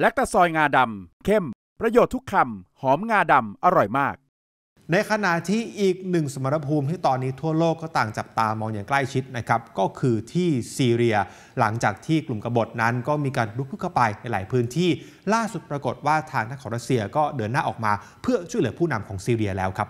และตะซอยงาดำเข้ม ประโยชน์ทุกคำหอมงาดำอร่อยมาก ในขณะที่อีกหนึ่งสมรภูมิที่ตอนนี้ทั่วโลกก็ต่างจับตามองอย่างใกล้ชิดนะครับ ก็คือที่ซีเรีย หลังจากที่กลุ่มกบฏนั้นก็มีการลุกขึ้นเข้าไปในหลายพื้นที่ ล่าสุดปรากฏว่าทางทักของรัสเซียก็เดินหน้าออกมา เพื่อช่วยเหลือผู้นำของซีเรียแล้วครับ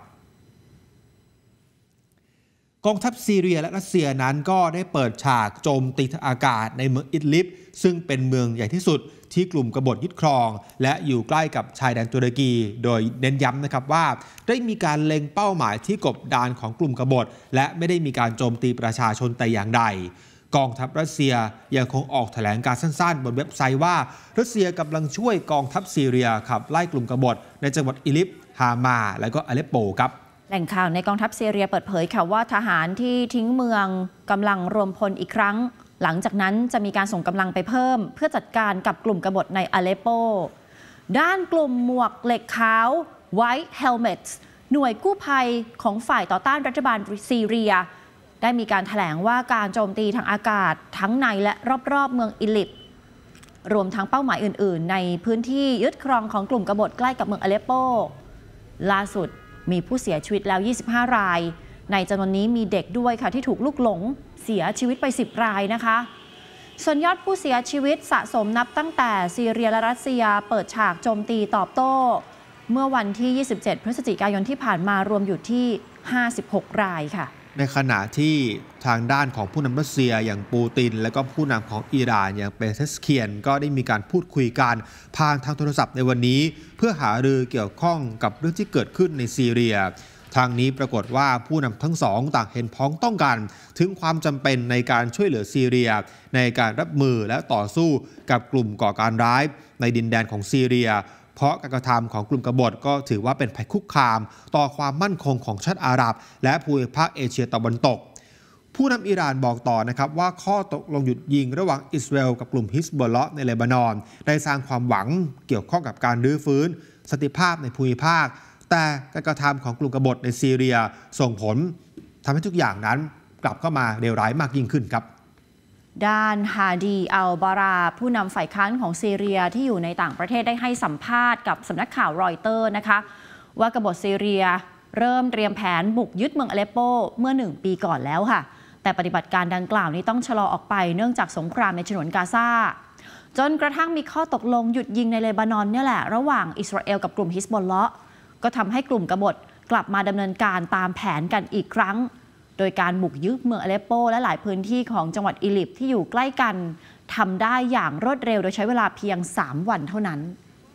กองทัพซีเรียและรัสเซียนั้นก็ได้เปิดฉากโจมตีทางอากาศในเมืองอิดลิบซึ่งเป็นเมืองใหญ่ที่สุดที่กลุ่มกบฏยึดครอง และอยู่ใกล้กับชายแดนตุรกี โดยเน้นย้ำนะครับว่า ได้มีการเล็งเป้าหมายที่กบดานของกลุ่มกบฏ และไม่ได้มีการโจมตีประชาชนแต่อย่างใด กองทัพรัสเซียยังคงออกแถลงการสั้นๆบนเว็บไซต์ว่ารัสเซียกำลังช่วยกองทัพซีเรียขับไล่กลุ่มกบฏ ในจังหวัดอิลิปฮามา และก็อเลปโปครับแหล่งข่าวในกองทัพซีเรียเปิดเผยค่ะว่า ทหารที่ทิ้งเมืองกำลังรวมพลอีกครั้ง หลังจากนั้นจะมีการส่งกำลังไปเพิ่ม เพื่อจัดการกับกลุ่มกบฏในอเลโป ด้านกลุ่มหมวกเหล็กขาว White Helmets หน่วยกู้ภัยของฝ่ายต่อต้านรัฐบาลซีเรีย ได้มีการถแถลงว่าการโจมตีทางอากาศทั้งในและรอบๆเมืองอิลิปรวมทั้งเป้าหมายอื่นๆ ในพื้นที่ยึดครองของกลุ่มกบฏใกล้กับเมืองอเลโป ล่าสุดมีผู้เสียชีวิตแล้ว 25 ราย ในจำนวนนี้มีเด็กด้วยค่ะที่ถูกลูกหลงเสียชีวิตไป 10 รายนะคะ ส่วนยอดผู้เสียชีวิตสะสมนับตั้งแต่ซีเรียและรัสเซีย เปิดฉากโจมตีตอบโต้ เมื่อวันที่ 27 พฤศจิกายนที่ผ่านมารวมอยู่ที่ 56 รายค่ะในขณะที่ทางด้านของผู้นำรัสเซียอย่างปูตินและก็ผู้นำของอิหร่านอย่างเปเทสเคียน ก็ได้มีการพูดคุยกันผ่านทางโทรศัพท์ในวันนี้ เพื่อหารือเกี่ยวข้องกับเรื่องที่เกิดขึ้นในซีเรียทางนี้ปรากฏว่าผู้นำทั้งสองต่างเห็นพ้องต้องกัน ถึงความจำเป็นในการช่วยเหลือซีเรีย ในการรับมือและต่อสู้กับกลุ่มก่อการร้ายในดินแดนของซีเรียเพราะการกระทำของกลุ่มกบฏก็ถือว่าเป็นภัยคุกคาม ต่อความมั่นคงของชาติอาหรับ และภูมิภาคเอเชียตะวันตก ผู้นำอิหร่านบอกต่อนะครับว่าข้อตกลงหยุดยิงระหว่างอิสราเอลกับกลุ่มฮิสบอลเลาะในเลบานอน ได้สร้างความหวังเกี่ยวข้องกับการรื้อฟื้น สติภาพในภูมิภาค แต่การกระทำของกลุ่มกบฏในซีเรียส่งผลทำให้ทุกอย่างนั้นกลับเข้ามาเลวร้ายมากยิ่งขึ้นครับด้านฮาดีอัลบาราผู้นำฝ่ายค้านของซีเรียที่อยู่ในต่างประเทศได้ให้สัมภาษณ์กับสำนักข่าวรอยเตอร์นะคะ ว่ากบฏซีเรีย เริ่มเตรียมแผนบุกยึดเมืองอเลปโปเมื่อหนึ่งปีก่อนแล้วค่ะ แต่ปฏิบัติการดังกล่าวนี้ต้องชะลอออกไปเนื่องจากสงครามในฉนวนกาซาจนกระทั่งมีข้อตกลงหยุดยิงในเลบานอนเนี่ยแหละระหว่างอิสราเอลกับกลุ่มฮิสบอลเลาะก็ทำให้กลุ่มกบฏกลับมาดำเนินการตามแผนกันอีกครั้งโดยการบุกยึดเมืองอเลปโป และหลายพื้นที่ของจังหวัดอิลิปที่อยู่ใกล้กันทำได้อย่างรวดเร็วโดยใช้เวลาเพียง 3 วันเท่านั้น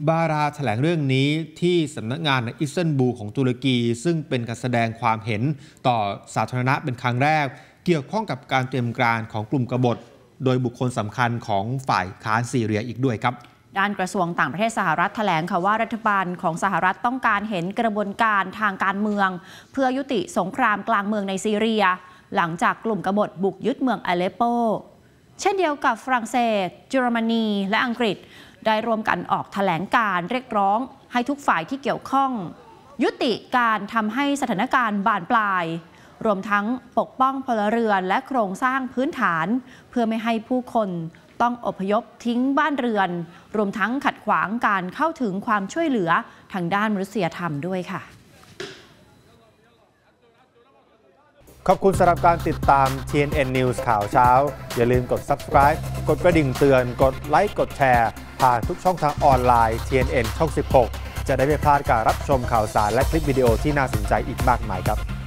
บาราแถลงเรื่องนี้ที่สำนักงานในอิสตันบูลของตุรกีซึ่งเป็นการแสดงความเห็นต่อสาธารณะเป็นครั้งแรก เกี่ยวข้องกับการเตรียมการของกลุ่มกบฏ โดยบุคคลสำคัญของฝ่ายค้านซีเรียอีกด้วยครับด้านกระทรวงต่างประเทศสหรัฐแถลงค่ะ ว่ารัฐบาลของสหรัฐต้องการเห็นกระบวนการทางการเมือง เพื่อยุติสงครามกลางเมืองในซีเรีย หลังจากกลุ่มกบฏบุกยึดเมืองอเลปโปเช่นเดียวกับฝรั่งเศสเยอรมนีและอังกฤษ ได้รวมกันออกแถลงการเรียกร้อง ให้ทุกฝ่ายที่เกี่ยวข้อง ยุติการทำให้สถานการณ์บานปลาย รวมทั้งปกป้องพลเรือน และโครงสร้างพื้นฐาน เพื่อไม่ให้ผู้คนต้องอพยพทิ้งบ้านเรือน รวมทั้งขัดขวางการเข้าถึงความช่วยเหลือทางด้านมนุษยธรรมด้วยค่ะ ขอบคุณสำหรับการติดตาม TNN News ข่าวเช้า อย่าลืมกด subscribe กดกระดิ่งเตือนกดไลค์กดแชร์ผ่านทุกช่องทางออนไลน์ TNN ช่อง16 จะได้ไม่พลาดการรับชมข่าวสารและคลิปวิดีโอที่น่าสนใจอีกมากมายครับ